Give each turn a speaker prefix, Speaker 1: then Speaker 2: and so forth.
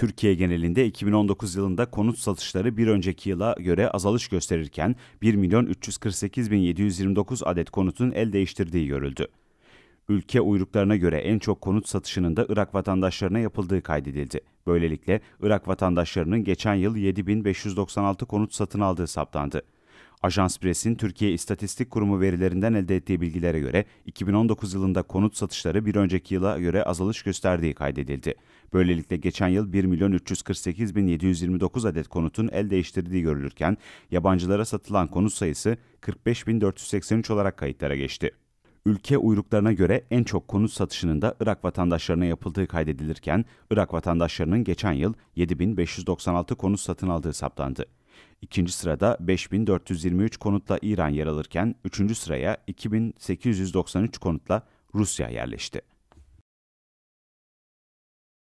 Speaker 1: Türkiye genelinde 2019 yılında konut satışları bir önceki yıla göre azalış gösterirken 1 milyon 348 bin 729 adet konutun el değiştirdiği görüldü. Ülke uyruklarına göre en çok konut satışının da Irak vatandaşlarına yapıldığı kaydedildi. Böylelikle Irak vatandaşlarının geçen yıl 7596 konut satın aldığı saptandı. Ajans Press'in Türkiye İstatistik Kurumu verilerinden elde ettiği bilgilere göre 2019 yılında konut satışları bir önceki yıla göre azalış gösterdiği kaydedildi. Böylelikle geçen yıl 1 milyon 348 bin 729 adet konutun el değiştirdiği görülürken yabancılara satılan konut sayısı 45.483 olarak kayıtlara geçti. Ülke uyruklarına göre en çok konut satışının da Irak vatandaşlarına yapıldığı kaydedilirken Irak vatandaşlarının geçen yıl 7596 konut satın aldığı saptandı. İkinci sırada 5423 konutla İran yer alırken, üçüncü sıraya 2893 konutla Rusya yerleşti.